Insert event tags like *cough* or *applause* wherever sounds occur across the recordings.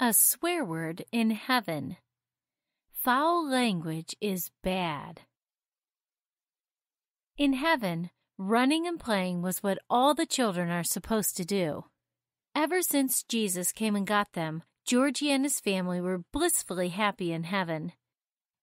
A swear word in heaven. Foul language is bad. In heaven, running and playing was what all the children are supposed to do. Ever since Jesus came and got them, Georgie and his family were blissfully happy in heaven.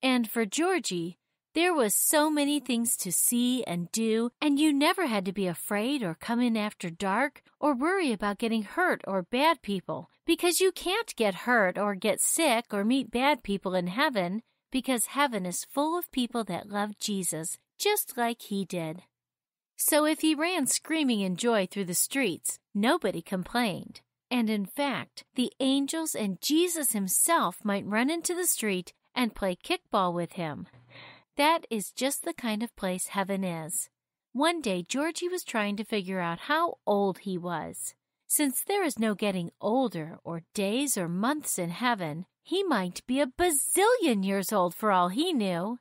And for Georgie, there was so many things to see and do, and you never had to be afraid or come in after dark or worry about getting hurt or bad people because you can't get hurt or get sick or meet bad people in heaven because heaven is full of people that love Jesus just like he did. So if he ran screaming in joy through the streets, nobody complained. And in fact, the angels and Jesus himself might run into the street and play kickball with him. That is just the kind of place heaven is. One day, Georgie was trying to figure out how old he was. Since there is no getting older, or days or months in heaven, he might be a bazillion years old for all he knew.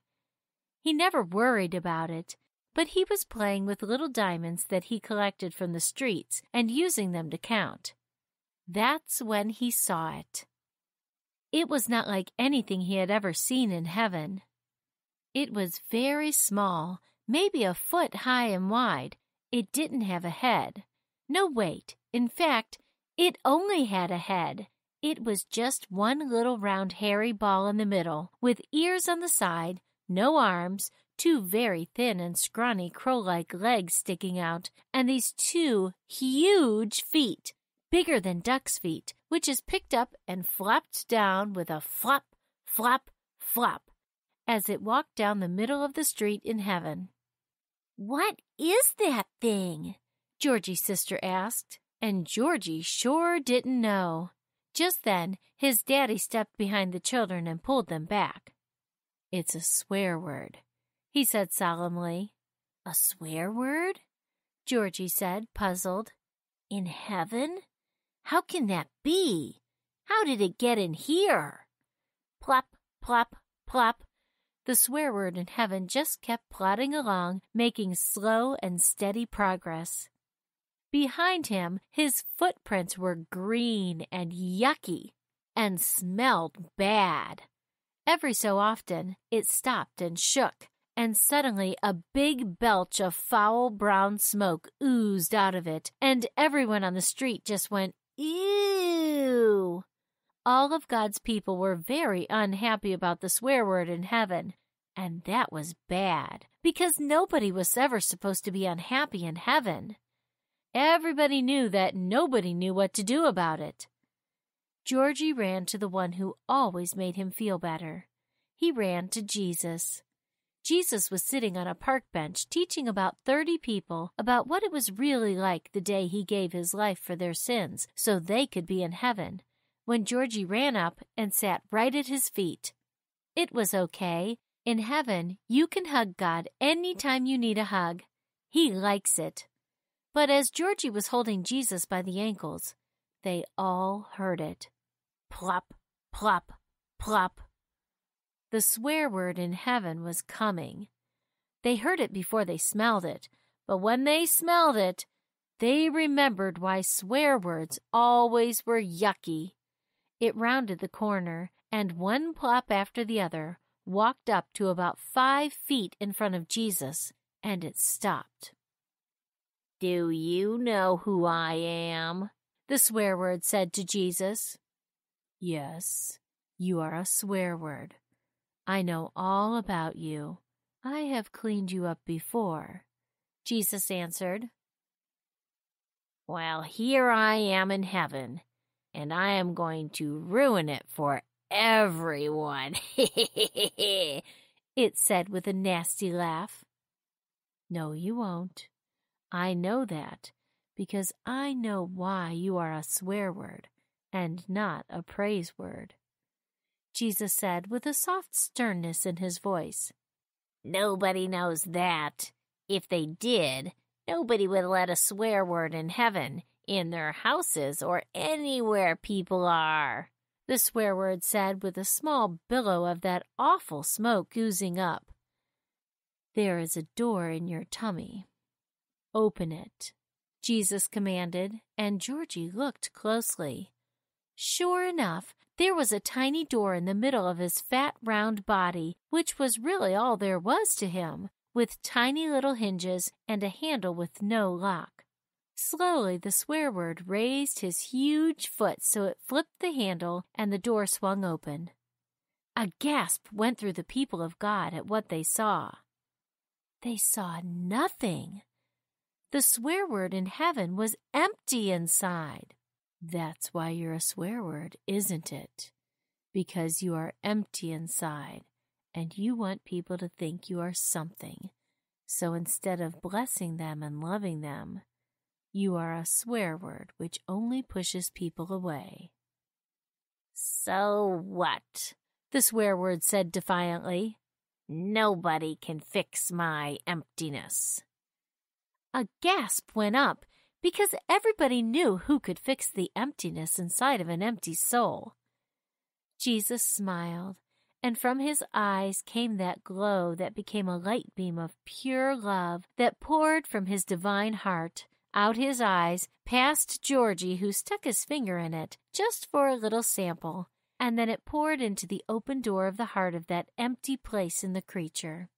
He never worried about it, but he was playing with little diamonds that he collected from the streets and using them to count. That's when he saw it. It was not like anything he had ever seen in heaven. It was very small, maybe a foot high and wide. It didn't have a head. No, wait. In fact, it only had a head. It was just one little round hairy ball in the middle, with ears on the side, no arms, two very thin and scrawny crow like legs sticking out, and these two huge feet, bigger than duck's feet, which is picked up and flopped down with a flop, flop, flop as it walked down the middle of the street in heaven. What is that thing? Georgie's sister asked, and Georgie sure didn't know. Just then, his daddy stepped behind the children and pulled them back. It's a swear word, he said solemnly. A swear word? Georgie said, puzzled. In heaven? How can that be? How did it get in here? Plop, plop, plop. The swear word in heaven just kept plodding along, making slow and steady progress. Behind him, his footprints were green and yucky and smelled bad. Every so often, it stopped and shook, and suddenly a big belch of foul brown smoke oozed out of it, and everyone on the street just went, ew all of God's people were very unhappy about the swear word in heaven. And that was bad, because nobody was ever supposed to be unhappy in heaven. Everybody knew that nobody knew what to do about it. Georgie ran to the one who always made him feel better. He ran to Jesus. Jesus was sitting on a park bench teaching about 30 people about what it was really like the day he gave his life for their sins so they could be in heaven when Georgie ran up and sat right at his feet. It was okay. In heaven, you can hug God any time you need a hug. He likes it. But as Georgie was holding Jesus by the ankles, they all heard it. Plop, plop, plop. The swear word in heaven was coming. They heard it before they smelled it, but when they smelled it, they remembered why swear words always were yucky. It rounded the corner, and one plop after the other walked up to about five feet in front of Jesus, and it stopped. Do you know who I am? The swear word said to Jesus. Yes, you are a swear word. I know all about you. I have cleaned you up before. Jesus answered. Well, here I am in heaven, and I am going to ruin it for everyone, *laughs* it said with a nasty laugh. No, you won't. I know that because I know why you are a swear word and not a praise word. Jesus said with a soft sternness in his voice. Nobody knows that. If they did, nobody would let a swear word in heaven in their houses or anywhere people are, the swear word said with a small billow of that awful smoke oozing up. There is a door in your tummy. Open it, Jesus commanded, and Georgie looked closely. Sure enough, there was a tiny door in the middle of his fat, round body, which was really all there was to him, with tiny little hinges and a handle with no lock. Slowly, the swear word raised his huge foot so it flipped the handle and the door swung open. A gasp went through the people of God at what they saw. They saw nothing. The swear word in heaven was empty inside. That's why you're a swear word, isn't it? Because you are empty inside and you want people to think you are something. So instead of blessing them and loving them, you are a swear word which only pushes people away. So what? The swear word said defiantly. Nobody can fix my emptiness. A gasp went up because everybody knew who could fix the emptiness inside of an empty soul. Jesus smiled, and from his eyes came that glow that became a light beam of pure love that poured from his divine heart out his eyes, past Georgie, who stuck his finger in it just for a little sample, and then it poured into the open door of the heart of that empty place in the creature.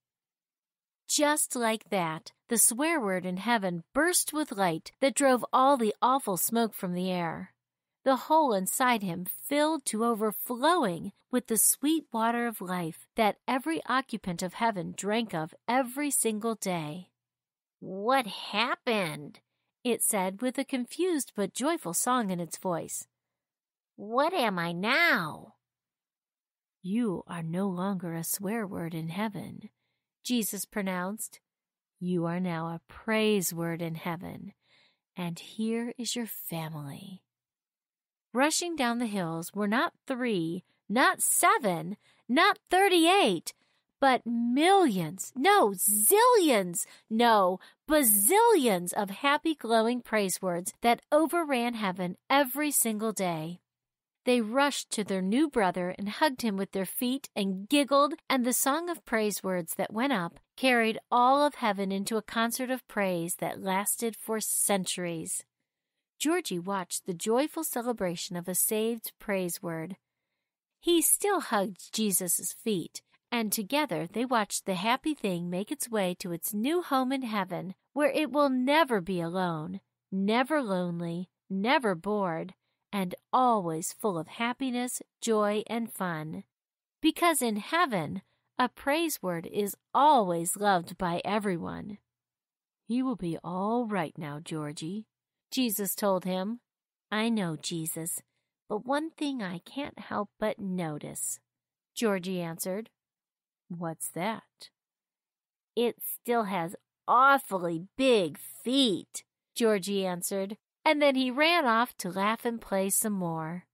Just like that, the swear word in heaven burst with light that drove all the awful smoke from the air. The hole inside him filled to overflowing with the sweet water of life that every occupant of heaven drank of every single day. What happened? it said with a confused but joyful song in its voice. What am I now? You are no longer a swear word in heaven, Jesus pronounced. You are now a praise word in heaven, and here is your family. Rushing down the hills were not three, not seven, not thirty eight, but millions, no, zillions, no, bazillions of happy, glowing praise words that overran heaven every single day. They rushed to their new brother and hugged him with their feet and giggled, and the song of praise words that went up carried all of heaven into a concert of praise that lasted for centuries. Georgie watched the joyful celebration of a saved praise word. He still hugged Jesus' feet, and together they watched the happy thing make its way to its new home in heaven, where it will never be alone, never lonely, never bored, and always full of happiness, joy, and fun. Because in heaven, a praise word is always loved by everyone. You will be all right now, Georgie, Jesus told him. I know, Jesus, but one thing I can't help but notice, Georgie answered. What's that? It still has awfully big feet, Georgie answered, and then he ran off to laugh and play some more.